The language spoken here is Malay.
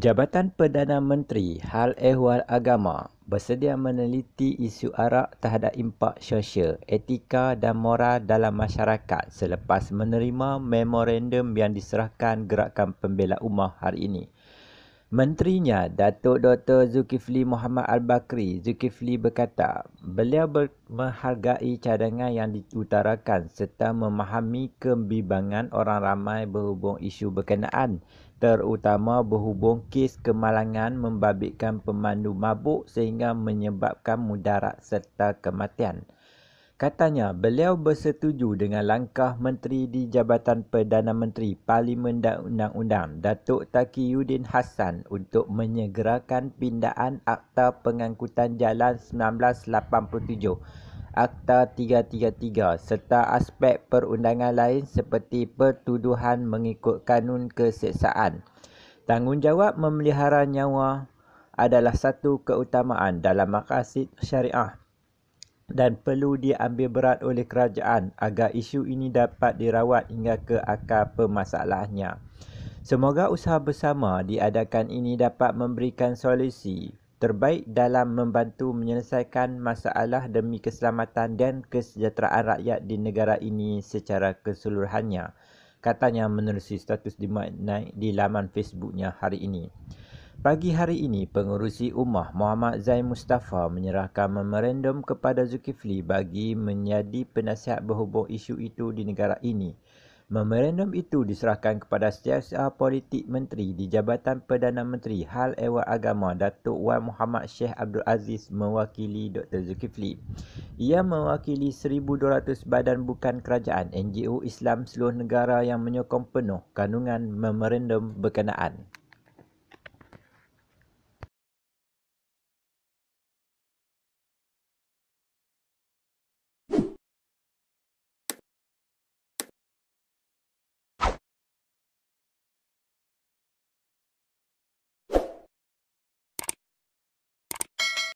Jabatan Perdana Menteri Hal Ehwal Agama bersedia meneliti isu arak terhadap impak sosial, etika dan moral dalam masyarakat selepas menerima memorandum yang diserahkan Gerakan Pembela Umah hari ini. Menterinya Datuk Dr Zulkifli Muhammad Al-Bakri Zulkifli berkata beliau ber- menghargai cadangan yang diutarakan serta memahami kebimbangan orang ramai berhubung isu berkenaan terutama berhubung kes kemalangan membabitkan pemandu mabuk sehingga menyebabkan mudarat serta kematian. Katanya beliau bersetuju dengan langkah Menteri di Jabatan Perdana Menteri Parlimen dan Undang-Undang Datuk Taki Yudin Hassan untuk menyegerakan pindaan Akta Pengangkutan Jalan 1987, Akta 333 serta aspek perundangan lain seperti pertuduhan mengikut kanun keseksaan. Tanggungjawab memelihara nyawa adalah satu keutamaan dalam makasih syariah dan perlu diambil berat oleh kerajaan agar isu ini dapat dirawat hingga ke akar permasalahannya. Semoga usaha bersama diadakan ini dapat memberikan solusi terbaik dalam membantu menyelesaikan masalah demi keselamatan dan kesejahteraan rakyat di negara ini secara keseluruhannya, katanya menerusi status di, di laman Facebooknya hari ini. Pagi hari ini, Pengurusi Ummah Muhammad Zain Mustafa menyerahkan memerendum kepada Zulkifli bagi menjadi penasihat berhubung isu itu di negara ini. Memerendum itu diserahkan kepada setiausaha politik menteri di Jabatan Perdana Menteri Hal Ewa Agama Datuk Wan Muhammad Sheikh Abdul Aziz mewakili Dr. Zulkifli. Ia mewakili 1,200 badan bukan kerajaan NGO Islam seluruh negara yang menyokong penuh kandungan memerendum berkenaan.